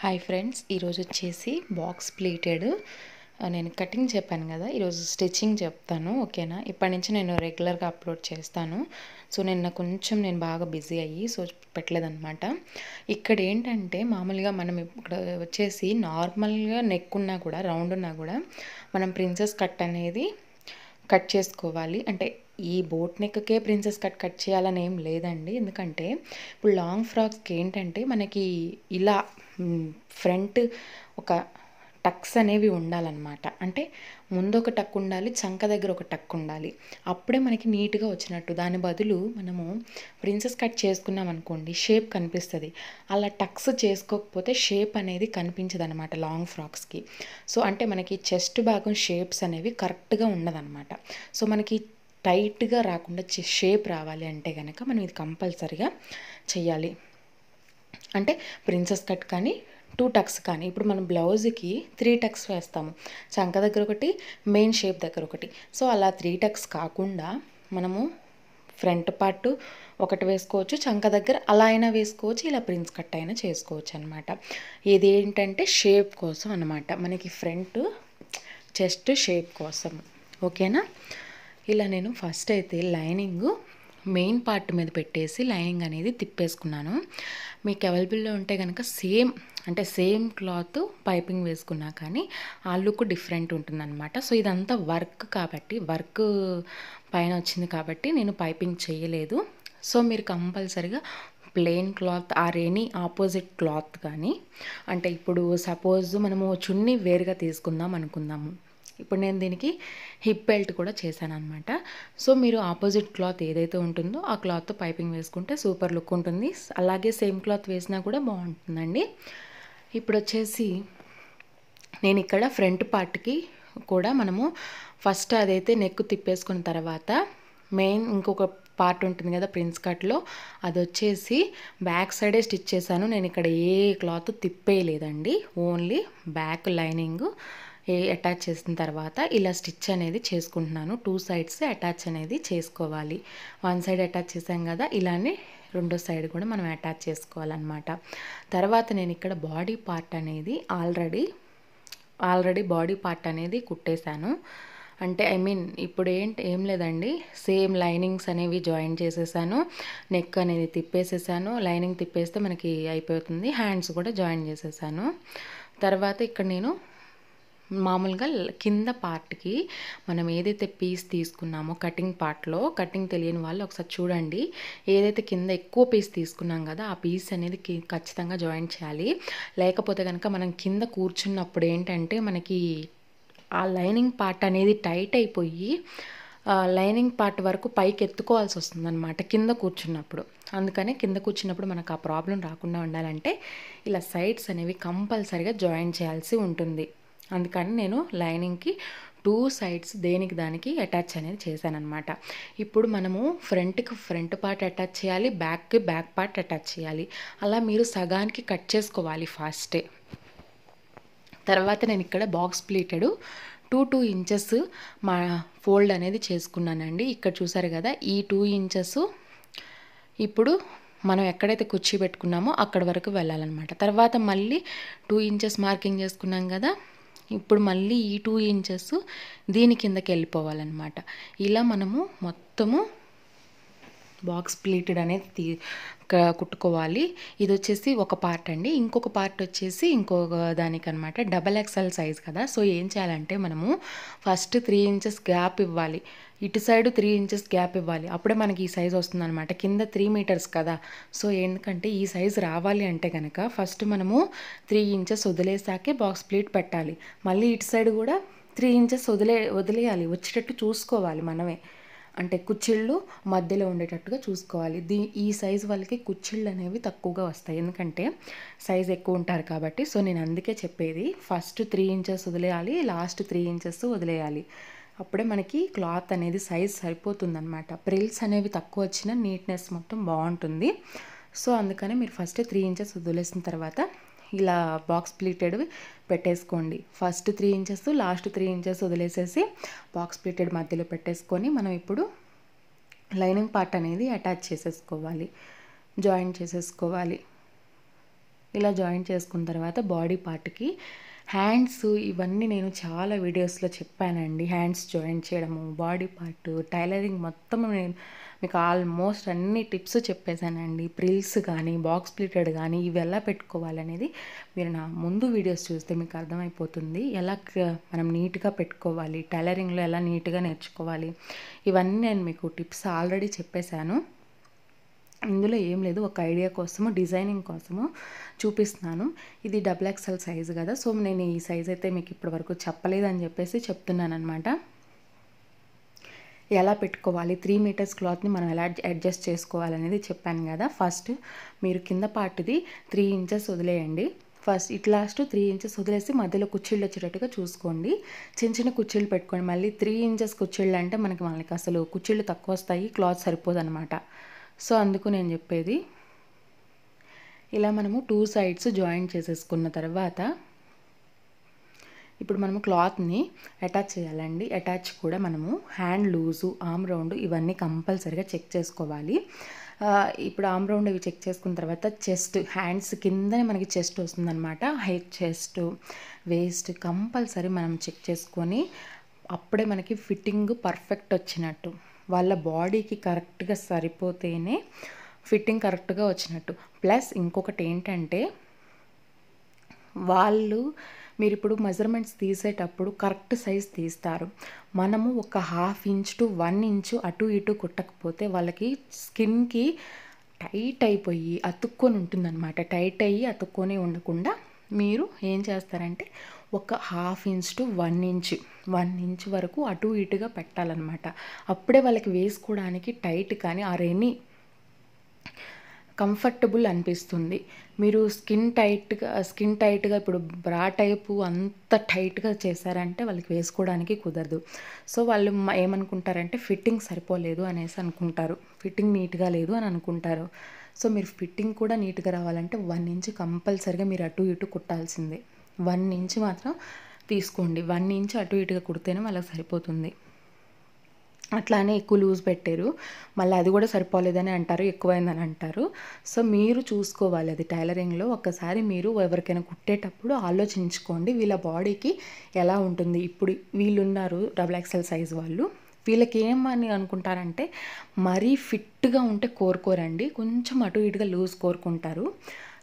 hi friends ఈరోజు వచ్చేసి box plated నేను కటింగ్ చెప్పాను కదా ఈరోజు స్టిచ్చింగ్ చెప్తాను ఓకేనా ఇప్పటి నుంచి నేను రెగ్యులర్గా అప్లోడ్ చేస్తాను సో నిన్న కొంచెం నేను బాగా బిజీ అయ్యి సో పెట్టలేదనమాట ఇక్కడ ఏంటంటే మామూలుగా మనం ఇక్కడ వచ్చేసి నార్మల్గా నెక్ ఉన్నా కూడా రౌండ్ ఉన్నా కూడా మనం ప్రిన్సెస్ కట్ అనేది కట్ చేసుకోవాలి అంటే ఈ బోట్ నెక్కకే ప్రిన్సెస్ కట్ కట్ చేయాలని ఏం లేదండి ఎందుకంటే ఇప్పుడు లాంగ్ ఫ్రాక్స్కి ఏంటంటే మనకి ఇలా ఫ్రంట్ ఒక టక్స్ అనేవి ఉండాలన్నమాట అంటే ముందు ఒక టక్ ఉండాలి చంక దగ్గర ఒక టక్ ఉండాలి అప్పుడే మనకి నీట్గా వచ్చినట్టు దాని బదులు మనము ప్రిన్సెస్ కట్ చేసుకున్నాం అనుకోండి షేప్ కనిపిస్తుంది అలా టక్స్ చేసుకోకపోతే షేప్ అనేది కనిపించదు అనమాట లాంగ్ ఫ్రాక్స్కి సో అంటే మనకి చెస్ట్ భాగం షేప్స్ అనేవి కరెక్ట్గా ఉండదన్నమాట సో మనకి టైట్గా రాకుండా షేప్ రావాలి అంటే కనుక మనం ఇది కంపల్సరిగా చేయాలి అంటే ప్రిన్సెస్ కట్ కానీ టూ టక్స్ కానీ ఇప్పుడు మనం బ్లౌజ్కి త్రీ టక్స్ వేస్తాము చంక దగ్గర ఒకటి మెయిన్ షేప్ దగ్గర ఒకటి సో అలా త్రీ టక్స్ కాకుండా మనము ఫ్రంట్ పార్ట్ ఒకటి వేసుకోవచ్చు చంక దగ్గర అలా అయినా వేసుకోవచ్చు ఇలా ప్రిన్స్ కట్ అయినా చేసుకోవచ్చు అనమాట ఇది ఏంటంటే షేప్ కోసం అనమాట మనకి ఫ్రంట్ చెస్ట్ షేప్ కోసం ఓకేనా ఇలా నేను ఫస్ట్ అయితే లైనింగ్ మెయిన్ పార్ట్ మీద పెట్టేసి లైనింగ్ అనేది తిప్పేసుకున్నాను మీకు అవైలబుల్లో ఉంటే కనుక సేమ్ అంటే సేమ్ క్లాత్ పైపింగ్ వేసుకున్నా కానీ ఆ లుక్ డిఫరెంట్ ఉంటుందన్నమాట సో ఇదంతా వర్క్ కాబట్టి వర్క్ పైన వచ్చింది కాబట్టి నేను పైపింగ్ చేయలేదు సో మీరు కంపల్సరిగా plain cloth or any opposite cloth కానీ అంటే ఇప్పుడు సపోజ్ మనము చున్నీ వేరుగా తీసుకుందాం అనుకుందాము ఇప్పుడు నేను దీనికి హిప్ బెల్ట్ కూడా చేశాను అనమాట సో మీరు ఆపోజిట్ క్లాత్ ఏదైతే ఉంటుందో ఆ క్లాత్ పైపింగ్ వేసుకుంటే సూపర్ లుక్ ఉంటుంది అలాగే సేమ్ క్లాత్ వేసినా కూడా బాగుంటుందండి ఇప్పుడు వచ్చేసి నేను ఇక్కడ ఫ్రంట్ పార్ట్కి కూడా మనము ఫస్ట్ అదైతే నెక్ తిప్పేసుకున్న తర్వాత మెయిన్ ఇంకొక పార్ట్ ఉంటుంది కదా ప్రిన్స్ కట్లో అది వచ్చేసి బ్యాక్ సైడే స్టిచ్ చేశాను నేను ఇక్కడ ఏ క్లాత్ తిప్పేయలేదండి ఓన్లీ బ్యాక్ లైనింగ్ అటాచ్ చేసిన తర్వాత ఇలా స్టిచ్ అనేది చేసుకుంటున్నాను టూ సైడ్స్ అటాచ్ అనేది చేసుకోవాలి వన్ సైడ్ అటాచ్ చేసాం కదా ఇలానే రెండో సైడ్ కూడా మనం అటాచ్ చేసుకోవాలన్నమాట తర్వాత నేను ఇక్కడ బాడీ పార్ట్ అనేది ఆల్రెడీ ఆల్రెడీ బాడీ పార్ట్ అనేది కుట్టేశాను అంటే ఐ మీన్ ఇప్పుడు ఏంటి ఏం లేదండి సేమ్ లైనింగ్స్ అనేవి జాయిన్ చేసేసాను నెక్ అనేది తిప్పేసేసాను లైనింగ్ తిప్పేస్తే మనకి అయిపోతుంది హ్యాండ్స్ కూడా జాయిన్ చేసేసాను తర్వాత ఇక్కడ నేను మామూలుగా కింద పార్ట్కి మనం ఏదైతే పీస్ తీసుకున్నామో కటింగ్ పార్ట్లో కటింగ్ తెలియని వాళ్ళు ఒకసారి చూడండి ఏదైతే కింద ఎక్కువ పీస్ తీసుకున్నాం కదా ఆ పీస్ అనేది ఖచ్చితంగా జాయింట్ చేయాలి లేకపోతే కనుక మనం కింద కూర్చున్నప్పుడు ఏంటంటే మనకి ఆ లైనింగ్ పార్ట్ అనేది టైట్ అయిపోయి లైనింగ్ పార్ట్ వరకు పైకి ఎత్తుకోవాల్సి వస్తుందన్నమాట కింద కూర్చున్నప్పుడు అందుకనే కింద కూర్చున్నప్పుడు మనకు ఆ ప్రాబ్లం రాకుండా ఉండాలంటే ఇలా సైడ్స్ అనేవి కంపల్సరిగా జాయిన్ చేయాల్సి ఉంటుంది అందుకని నేను లైనింగ్కి టూ సైడ్స్ దేనికి దానికి అటాచ్ అనేది చేశాను అనమాట ఇప్పుడు మనము ఫ్రంట్కి ఫ్రంట్ పార్ట్ అటాచ్ చేయాలి బ్యాక్కి బ్యాక్ పార్ట్ అటాచ్ చేయాలి అలా మీరు సగానికి కట్ చేసుకోవాలి ఫాస్టే తర్వాత నేను ఇక్కడ box pleated two two inches మా ఫోల్డ్ అనేది చేసుకున్నానండి ఇక్కడ చూసారు కదా ఈ టూ ఇంచెస్ ఇప్పుడు మనం ఎక్కడైతే కుర్చీ పెట్టుకున్నామో అక్కడ వరకు వెళ్ళాలన్నమాట తర్వాత మళ్ళీ టూ ఇంచెస్ మార్కింగ్ చేసుకున్నాం కదా ఇప్పుడు మళ్ళీ ఈ టూ ఇంచెస్ దీని కిందకి వెళ్ళిపోవాలన్నమాట ఇలా మనము మొత్తము బాక్స్ ప్లేటెడ్ అనేది తీ కుట్టుకోవాలి ఇది వచ్చేసి ఒక పార్ట్ అండి ఇంకొక పార్ట్ వచ్చేసి ఇంకొక దానికి అనమాట డబల్ ఎక్స్ఎల్ సైజ్ కదా సో ఏం చేయాలంటే మనము ఫస్ట్ త్రీ ఇంచెస్ గ్యాప్ ఇవ్వాలి ఇటు సైడ్ త్రీ ఇంచెస్ గ్యాప్ ఇవ్వాలి అప్పుడే మనకి ఈ సైజ్ వస్తుందన్నమాట కింద త్రీ మీటర్స్ కదా సో ఎందుకంటే ఈ సైజ్ రావాలి అంటే కనుక ఫస్ట్ మనము త్రీ ఇంచెస్ వదిలేసాకే బాక్స్ ప్లేట్ పెట్టాలి మళ్ళీ ఇటు సైడ్ కూడా త్రీ ఇంచెస్ వదిలే వదిలేయాలి వచ్చేటట్టు చూసుకోవాలి మనమే అంటే కుచ్చిళ్ళు మధ్యలో ఉండేటట్టుగా చూసుకోవాలి దీ ఈ సైజు వాళ్ళకి కుచ్చిళ్ళు అనేవి తక్కువగా వస్తాయి ఎందుకంటే సైజ్ ఎక్కువ ఉంటారు కాబట్టి సో నేను అందుకే చెప్పేది ఫస్ట్ త్రీ ఇంచెస్ వదిలేయాలి లాస్ట్ త్రీ ఇంచెస్ వదిలేయాలి అప్పుడే మనకి క్లాత్ అనేది సైజ్ సరిపోతుందనమాట ప్రిల్స్ అనేవి తక్కువ వచ్చిన నీట్నెస్ మొత్తం బాగుంటుంది సో అందుకనే మీరు ఫస్ట్ త్రీ ఇంచెస్ వదిలేసిన తర్వాత ఇలా బాక్స్ ప్లీటెడ్వి పెట్టేసుకోండి first three inches last three inches వదిలేసేసి బాక్స్ ప్లీటెడ్ మధ్యలో పెట్టేసుకొని మనం ఇప్పుడు లైనింగ్ పార్ట్ అనేది అటాచ్ చేసేసుకోవాలి జాయింట్ చేసేసుకోవాలి ఇలా జాయింట్ చేసుకున్న తర్వాత బాడీ పార్ట్కి హ్యాండ్స్ ఇవన్నీ నేను చాలా వీడియోస్లో చెప్పానండి హ్యాండ్స్ జాయిన్ చేయడము బాడీ పార్ట్ టైలరింగ్ మొత్తం నేను మీకు ఆల్మోస్ట్ అన్ని టిప్స్ చెప్పేశానండి ప్రిల్స్ కానీ బాక్స్ ప్లీటెడ్ కానీ ఇవి ఎలా పెట్టుకోవాలనేది మీరు నా ముందు వీడియోస్ చూస్తే మీకు అర్థమైపోతుంది ఎలా మనం నీట్గా పెట్టుకోవాలి టైలరింగ్లో ఎలా నీట్గా నేర్చుకోవాలి ఇవన్నీ నేను మీకు టిప్స్ ఆల్రెడీ చెప్పేశాను ఇందులో ఏం లేదు ఒక ఐడియా కోసము డిజైనింగ్ కోసము చూపిస్తున్నాను ఇది డబుల్ ఎక్సెల్ సైజు కదా సో నేను ఈ సైజ్ అయితే మీకు ఇప్పటి వరకు చెప్పలేదు అని చెప్పేసి చెప్తున్నాను అనమాట ఎలా పెట్టుకోవాలి త్రీ మీటర్స్ క్లాత్ని మనం ఎలా అడ్జస్ట్ చేసుకోవాలనేది చెప్పాను కదా ఫస్ట్ మీరు కింద పాటిది త్రీ ఇంచెస్ వదిలేయండి ఫస్ట్ ఇట్ లాస్ట్ త్రీ ఇంచెస్ వదిలేసి మధ్యలో కుర్చీళ్ళు వచ్చేటట్టుగా చూసుకోండి చిన్న చిన్న కుర్చీలు పెట్టుకోండి మళ్ళీ త్రీ ఇంచెస్ కుర్చీళ్ళు అంటే మనకి మనకి అసలు కుర్చీళ్ళు తక్కువ వస్తాయి క్లాత్ సరిపోదు అనమాట సో అందుకు నేను చెప్పేది ఇలా మనము టూ సైడ్స్ జాయింట్ చేసేసుకున్న తర్వాత ఇప్పుడు మనము క్లాత్ని అటాచ్ చేయాలండి అటాచ్ కూడా మనము హ్యాండ్ లూజు ఆమ్ రౌండ్ ఇవన్నీ కంపల్సరిగా చెక్ చేసుకోవాలి ఇప్పుడు ఆమ్ రౌండ్ ఇవి చెక్ చేసుకున్న తర్వాత చెస్ట్ హ్యాండ్స్ కిందనే మనకి చెస్ట్ వస్తుందన్నమాట హై చెస్ట్ వేస్ట్ కంపల్సరీ మనం చెక్ చేసుకొని అప్పుడే మనకి ఫిట్టింగ్ పర్ఫెక్ట్ వచ్చినట్టు వాళ్ళ బాడీకి కరెక్ట్గా సరిపోతేనే ఫిట్టింగ్ కరెక్ట్గా వచ్చినట్టు ప్లస్ ఇంకొకటి ఏంటంటే వాళ్ళు మీరు ఇప్పుడు మెజర్మెంట్స్ తీసేటప్పుడు కరెక్ట్ సైజ్ తీస్తారు మనము ఒక half inch to one inch అటు ఇటు కుట్టకపోతే వాళ్ళకి స్కిన్కి టైట్ అయిపోయి అతుక్కొని ఉంటుందన్నమాట టైట్ అయ్యి అతుక్కొని ఉండకుండా మీరు ఏం చేస్తారంటే ఒక half inch to one inch one inch వరకు అటు ఇటుగా పెట్టాలన్నమాట అప్పుడే వాళ్ళకి వేసుకోవడానికి టైట్ కానీ ఆ రేణి కంఫర్టబుల్ అనిపిస్తుంది మీరు స్కిన్ టైట్గా స్కిన్ టైట్గా ఇప్పుడు బ్రా టైపు అంత టైట్గా చేశారంటే వాళ్ళకి వేసుకోవడానికి కుదరదు సో వాళ్ళు ఏమనుకుంటారంటే ఫిట్టింగ్ సరిపోలేదు అనేసి అనుకుంటారు ఫిట్టింగ్ నీట్గా లేదు అని అనుకుంటారు సో మీరు ఫిట్టింగ్ కూడా నీట్గా రావాలంటే వన్ ఇంచ్ కంపల్సరిగా మీరు అటు ఇటు కుట్టాల్సిందే వన్ ఇంచ్ మాత్రం తీసుకోండి వన్ ఇంచ్ అటు ఇటుగా కుడితేనే వాళ్ళకి సరిపోతుంది అట్లానే ఎక్కువ లూజ్ పెట్టారు మళ్ళీ అది కూడా సరిపోలేదని అంటారు ఎక్కువైందని అంటారు సో మీరు చూసుకోవాలి అది టైలరింగ్లో ఒక్కసారి మీరు ఎవరికైనా కుట్టేటప్పుడు ఆలోచించుకోండి వీళ్ళ బాడీకి ఎలా ఉంటుంది ఇప్పుడు వీళ్ళున్నారు డబుల్ ఎక్సెల్ సైజ్ వాళ్ళు వీళ్ళకి ఏమని అనుకుంటారంటే మరీ ఫిట్గా ఉంటే కోరుకోరండి కొంచెం అటు ఇటుగా లూజ్ కోరుకుంటారు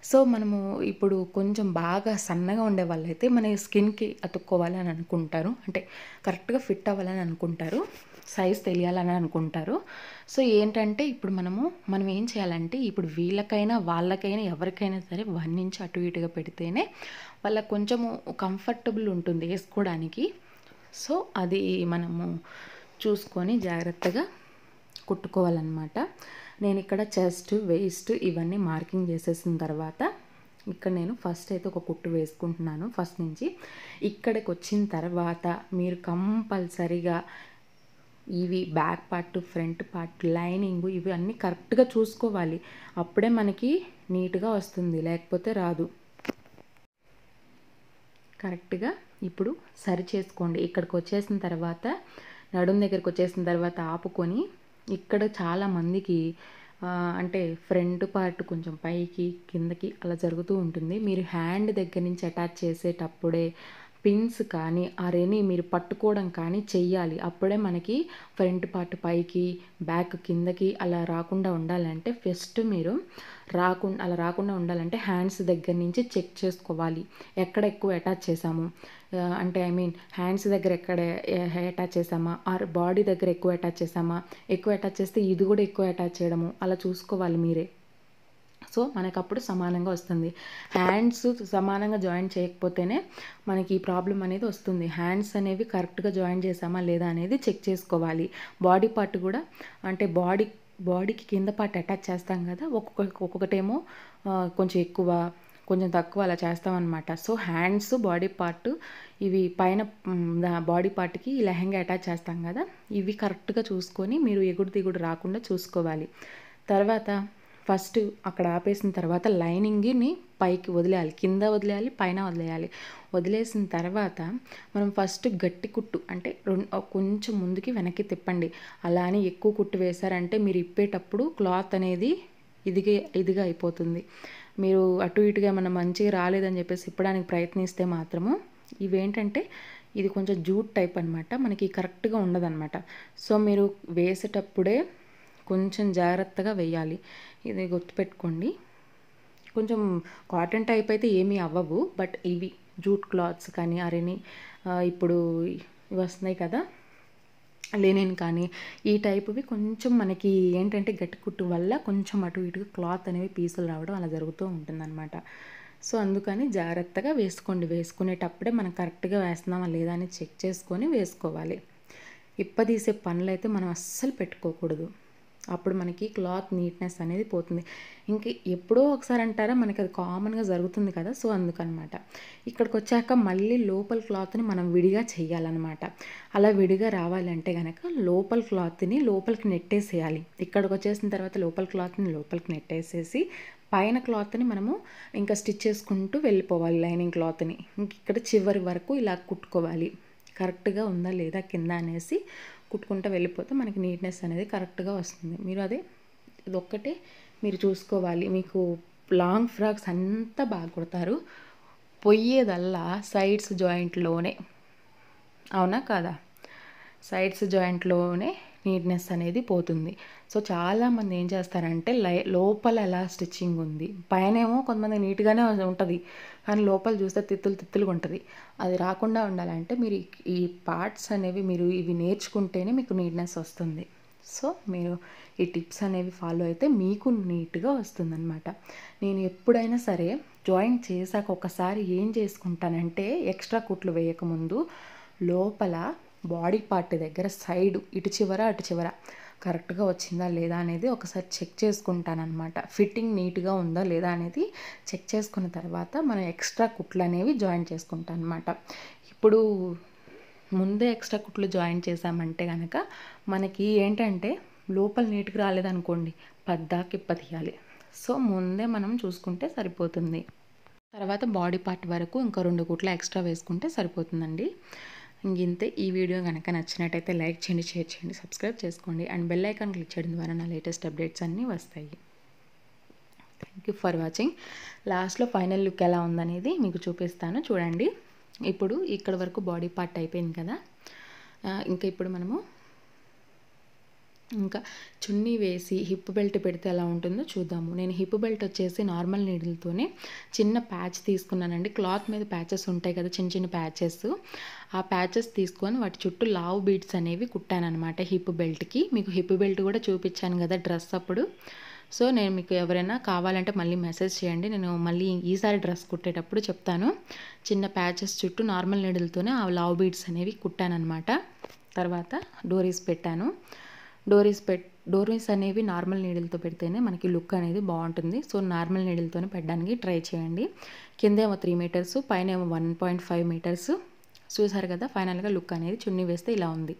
సో మనము ఇప్పుడు కొంచెం బాగా సన్నగా ఉండే వాళ్ళైతే మన స్కిన్కి అతుక్కోవాలని అనుకుంటారు అంటే కరెక్ట్గా ఫిట్ అవ్వాలని అనుకుంటారు సైజ్ తెలియాలని అనుకుంటారు సో ఏంటంటే ఇప్పుడు మనము మనం ఏం చేయాలంటే ఇప్పుడు వీళ్ళకైనా వాళ్ళకైనా ఎవరికైనా సరే వన్ ఇంచ్ అటు ఇటుగా పెడితేనే వాళ్ళకి కొంచెము కంఫర్టబుల్ ఉంటుంది వేసుకోవడానికి సో అది మనము చూసుకొని జాగ్రత్తగా కుట్టుకోవాలన్నమాట నేను ఇక్కడ చెస్ట్ వేస్ట్ ఇవన్నీ మార్కింగ్ చేసేసిన తర్వాత ఇక్కడ నేను ఫస్ట్ అయితే ఒక కుట్టు వేసుకుంటున్నాను ఫస్ట్ నుంచి ఇక్కడికి వచ్చిన తర్వాత మీరు కంపల్సరిగా ఇవి back part front part lining ఇవి అన్నీ కరెక్ట్గా చూసుకోవాలి అప్పుడే మనకి నీట్గా వస్తుంది లేకపోతే రాదు కరెక్ట్గా ఇప్పుడు సరి చేసుకోండి ఇక్కడికి వచ్చేసిన తర్వాత నడుం దగ్గరికి వచ్చేసిన తర్వాత ఆపుకొని ఇక్కడ చాలామందికి అంటే ఫ్రంట్ పార్ట్ కొంచెం పైకి కిందకి అలా జరుగుతూ ఉంటుంది మీరు హ్యాండ్ దగ్గర నుంచి అటాచ్ చేసేటప్పుడే పిన్స్ కానీ అరేని మీరు పట్టుకోవడం కానీ చెయ్యాలి అప్పుడే మనకి ఫ్రంట్ పార్ట్ పైకి బ్యాక్ కిందకి అలా రాకుండా ఉండాలంటే ఫస్ట్ మీరు రాకుండా అలా రాకుండా ఉండాలంటే హ్యాండ్స్ దగ్గర నుంచి చెక్ చేసుకోవాలి ఎక్కడ ఎక్కువ అటాచ్ చేసాము అంటే ఐ మీన్ హ్యాండ్స్ దగ్గర ఎక్కడ అటాచ్ చేసామా ఆర్ బాడీ దగ్గర ఎక్కువ అటాచ్ చేసామా ఎక్కువ అటాచ్ చేస్తే ఇది కూడా ఎక్కువ అటాచ్ చేయడము అలా చూసుకోవాలి మీరే సో మనకు అప్పుడు సమానంగా వస్తుంది హ్యాండ్స్ సమానంగా జాయిన్ చేయకపోతేనే మనకి ఈ ప్రాబ్లం అనేది వస్తుంది హ్యాండ్స్ అనేవి కరెక్ట్గా జాయిన్ చేసామా లేదా అనేది చెక్ చేసుకోవాలి బాడీ పార్ట్ కూడా అంటే బాడీ బాడీకి కింద పార్ట్ అటాచ్ చేస్తాం కదా ఒక్కొక్క ఒక్కొక్కటేమో కొంచెం ఎక్కువ కొంచెం తక్కువ అలా చేస్తామన్నమాట సో హ్యాండ్స్ బాడీ పార్ట్ ఇవి పైన బాడీ పార్ట్కి లెహెంగా అటాచ్ చేస్తాం కదా ఇవి కరెక్ట్గా చూసుకొని మీరు ఎగుడు దిగుడు రాకుండా చూసుకోవాలి తర్వాత ఫస్ట్ అక్కడ ఆపేసిన తర్వాత లైనింగ్ని పైకి వదిలేయాలి కింద వదిలేయాలి పైన వదిలేయాలి వదిలేసిన తర్వాత మనం ఫస్ట్ గట్టి కుట్టు అంటే రెండు కొంచెం ముందుకి వెనక్కి తిప్పండి అలా ఎక్కువ కుట్టు వేశారంటే మీరు ఇప్పేటప్పుడు క్లాత్ అనేది ఇదిగే ఇదిగా అయిపోతుంది మీరు అటు ఇటుగా ఏమన్నా మంచిగా రాలేదని చెప్పేసి ఇప్పడానికి ప్రయత్నిస్తే మాత్రము ఇవేంటంటే ఇది కొంచెం జూట్ టైప్ అనమాట మనకి కరెక్ట్గా ఉండదనమాట సో మీరు వేసేటప్పుడే కొంచెం జాగ్రత్తగా వేయాలి ఇది గుర్తుపెట్టుకోండి కొంచెం కాటన్ టైప్ అయితే ఏమీ అవ్వవు బట్ ఇవి జూట్ క్లాత్స్ కానీ అరని ఇప్పుడు వస్తున్నాయి కదా లేనేను కానీ ఈ టైప్వి కొంచెం మనకి ఏంటంటే గట్టి కుట్టు వల్ల కొంచెం అటు ఇటు క్లాత్ అనేవి పీసులు రావడం అలా జరుగుతూ ఉంటుందన్నమాట సో అందుకని జాగ్రత్తగా వేసుకోండి వేసుకునేటప్పుడే మనం కరెక్ట్గా వేస్తున్నామా లేదా అని చెక్ చేసుకొని వేసుకోవాలి ఇప్పదీసే పనులు అయితే మనం అస్సలు పెట్టుకోకూడదు అప్పుడు మనకి క్లాత్ నీట్నెస్ అనేది పోతుంది ఇంక ఎప్పుడో ఒకసారి అంటారా మనకి అది కామన్గా జరుగుతుంది కదా సో అందుకనమాట ఇక్కడికి వచ్చాక మళ్ళీ లోపల క్లాత్ని మనం విడిగా చేయాలన్నమాట అలా విడిగా రావాలంటే కనుక లోపల క్లాత్ని లోపలికి నెట్టేసేయాలి ఇక్కడికి వచ్చేసిన తర్వాత లోపల క్లాత్ని లోపలికి నెట్టేసేసి పైన క్లాత్ని మనము ఇంకా స్టిచ్ చేసుకుంటూ వెళ్ళిపోవాలి లైనింగ్ క్లాత్ని ఇక్కడ చివరి వరకు ఇలా కుట్టుకోవాలి కరెక్ట్గా ఉందా లేదా కింద అనేసి కుట్టుకుంటూ వెళ్ళిపోతే మనకి నీట్నెస్ అనేది కరెక్ట్గా వస్తుంది మీరు అదే ఇది ఒక్కటే మీరు చూసుకోవాలి మీకు లాంగ్ ఫ్రాక్స్ అంతా బాగా కుడతారు పొయ్యేదల్లా సైడ్స్ జాయింట్లోనే అవునా కాదా సైడ్స్ జాయింట్లోనే నీట్నెస్ అనేది పోతుంది సో చాలామంది ఏం చేస్తారంటే లై లోపల ఎలా స్టిచ్చింగ్ ఉంది పైనేమో కొంతమంది నీట్గానే ఉంటుంది కానీ లోపల చూస్తే తిత్తులు తిత్తులుగా ఉంటుంది అది రాకుండా ఉండాలంటే మీరు ఈ పార్ట్స్ అనేవి మీరు ఇవి నేర్చుకుంటేనే మీకు నీట్నెస్ వస్తుంది సో మీరు ఈ టిప్స్ అనేవి ఫాలో అయితే మీకు నీట్గా వస్తుందన్నమాట నేను ఎప్పుడైనా సరే జాయిన్ చేశాక ఒకసారి ఏం చేసుకుంటానంటే ఎక్స్ట్రా కుట్లు వేయకముందు లోపల బాడీ పార్ట్ దగ్గర సైడ్ ఇటు చివర అటు చివర కరెక్ట్గా వచ్చిందా లేదా అనేది ఒకసారి చెక్ చేసుకుంటానమాట ఫిట్టింగ్ నీట్గా ఉందా లేదా అనేది చెక్ చేసుకున్న తర్వాత మనం ఎక్స్ట్రా కుట్లు అనేవి జాయిన్ చేసుకుంటాం అనమాట ఇప్పుడు ముందే ఎక్స్ట్రా కుట్లు జాయిన్ చేసామంటే కనుక మనకి ఏంటంటే లోపల నీట్గా రాలేదనుకోండి పద్దాకి పదియాలి తీయాలి సో ముందే మనం చూసుకుంటే సరిపోతుంది తర్వాత బాడీ పార్ట్ వరకు ఇంకా రెండు కుట్లు ఎక్స్ట్రా వేసుకుంటే సరిపోతుందండి ఇంతే ఈ వీడియో కనుక నచ్చినట్టయితే లైక్ చేయండి షేర్ చేయండి సబ్స్క్రైబ్ చేసుకోండి అండ్ బెల్ ఐకాన్ క్లిక్ చేయడం ద్వారా నా లేటెస్ట్ అప్డేట్స్ అన్నీ వస్తాయి థ్యాంక్ యూ ఫర్ వాచింగ్ లాస్ట్లో ఫైనల్ లుక్ ఎలా ఉందనేది మీకు చూపిస్తాను చూడండి ఇప్పుడు ఇక్కడ వరకు బాడీ పార్ట్ అయిపోయింది కదా ఇంకా ఇప్పుడు మనము ఇంకా చున్నీ వేసి హిప్ బెల్ట్ పెడితే ఎలా ఉంటుందో చూద్దాము నేను హిప్ బెల్ట్ వచ్చేసి నార్మల్ నీడిల్తోనే చిన్న ప్యాచ్ తీసుకున్నానండి క్లాత్ మీద ప్యాచెస్ ఉంటాయి కదా చిన్న చిన్న ప్యాచెస్ ఆ ప్యాచెస్ తీసుకొని వాటి చుట్టూ లావ్ బీడ్స్ అనేవి కుట్టానమాట హిప్ బెల్ట్కి మీకు హిప్ బెల్ట్ కూడా చూపించాను కదా డ్రెస్ అప్పుడు సో నేను మీకు ఎవరైనా కావాలంటే మళ్ళీ మెసేజ్ చేయండి నేను మళ్ళీ ఈసారి డ్రెస్ కుట్టేటప్పుడు చెప్తాను చిన్న ప్యాచెస్ చుట్టూ నార్మల్ నీడిల్తోనే ఆ లావ్ బీడ్స్ అనేవి కుట్టానమాట తర్వాత డోరీస్ పెట్టాను డోరీస్ పెట్ డోరీస్ అనేవి నార్మల్ నీడిల్తో పెడితేనే మనకి లుక్ అనేది బాగుంటుంది సో నార్మల్ నీడిల్తోనే పెట్టడానికి ట్రై చేయండి కిందేమో త్రీ మీటర్స్ పైన ఏమో వన్ పాయింట్ ఫైవ్ మీటర్స్ చూసారు కదా ఫైనల్గా లుక్ అనేది చున్నీ వేస్తే ఇలా ఉంది